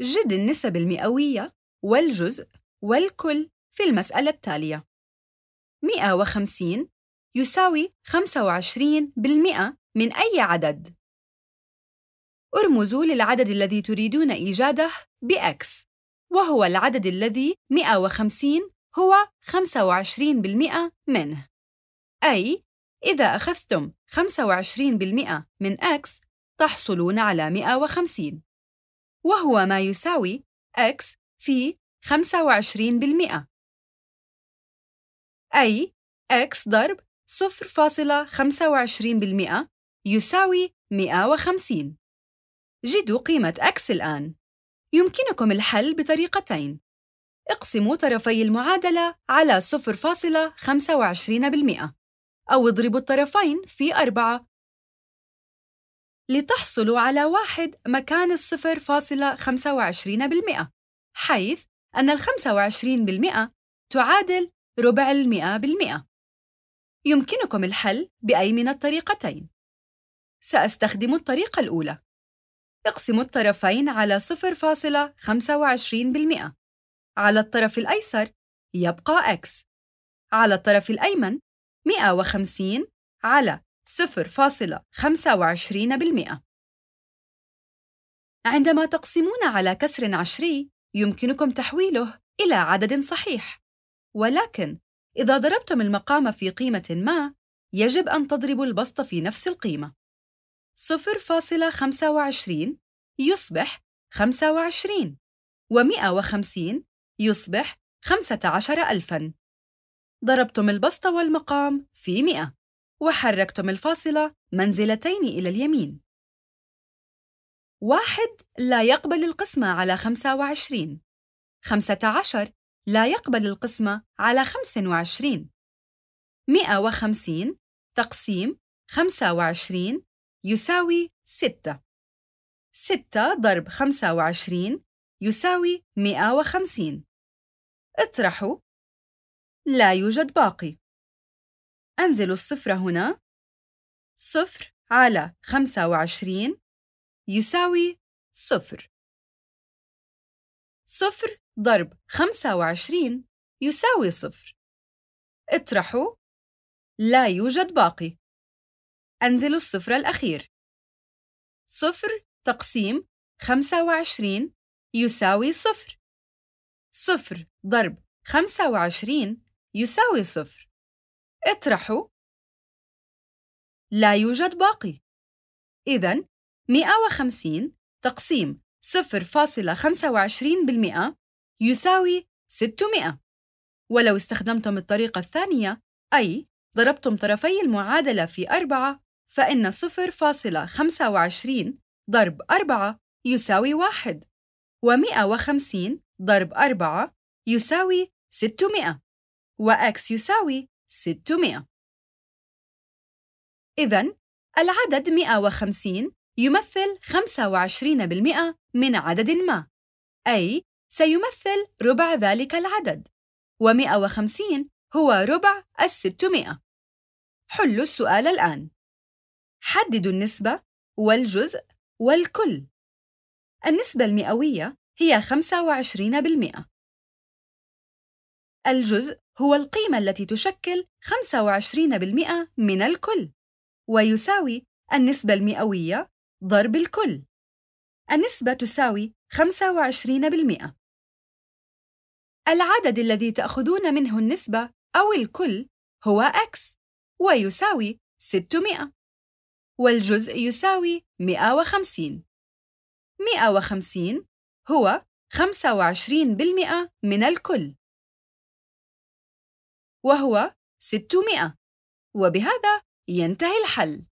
جد النسب المئوية والجزء والكل في المسألة التالية 150 يساوي 25% من أي عدد ارمزوا للعدد الذي تريدون إيجاده بX وهو العدد الذي 150 هو 25% منه أي إذا أخذتم 25% من X تحصلون على 150 وهو ما يساوي x في 25% أي x ضرب 0.25% يساوي 150 جدوا قيمة x الآن يمكنكم الحل بطريقتين اقسموا طرفي المعادلة على 0.25% أو اضربوا الطرفين في 4 لتحصلوا على واحد مكان الصفر فاصلة بالمئة حيث أن وعشرين 25% تعادل ربع المئة بالمئة يمكنكم الحل بأي من الطريقتين سأستخدم الطريقة الأولى اقسموا الطرفين على 0.25% على الطرف الأيسر يبقى x على الطرف الأيمن 150 على 0.25% عندما تقسمون على كسر عشري يمكنكم تحويله إلى عدد صحيح ولكن إذا ضربتم المقام في قيمة ما يجب أن تضربوا البسط في نفس القيمة 0.25 يصبح 25 و150 يصبح 15000 ضربتم البسط والمقام في 100 وحركتم الفاصلة منزلتين إلى اليمين واحد لا يقبل القسمة على 25 15 لا يقبل القسمة على 25 150 تقسيم 25 يساوي 6 6 ضرب 25 يساوي 150 اطرحوا لا يوجد باقي أنزل الصفر هنا صفر على خمسة وعشرين يساوي صفر صفر ضرب خمسة وعشرين يساوي صفر اطرحوا لا يوجد باقي أنزل الصفر الأخير صفر تقسيم خمسة وعشرين يساوي صفر صفر ضرب خمسة وعشرين يساوي صفر اطرحوا لا يوجد باقي إذا 150 تقسيم 0.25% يساوي 600 ولو استخدمتم الطريقة الثانية أي ضربتم طرفي المعادلة في أربعة فإن 0.25 ضرب 4 يساوي 1 و150 ضرب 4 يساوي 600 وx يساوي 600 إذا العدد 150 يمثل 25% من عدد ما أي سيمثل ربع ذلك العدد و150 هو ربع ال600 حلوا السؤال الآن حددوا النسبة والجزء والكل النسبة المئوية هي 25% الجزء هو القيمة التي تشكل 25% من الكل ويساوي النسبة المئوية ضرب الكل النسبة تساوي 25% العدد الذي تأخذون منه النسبة أو الكل هو x ويساوي 600 والجزء يساوي 150 150 هو 25% من الكل وهو 600 وبهذا ينتهي الحل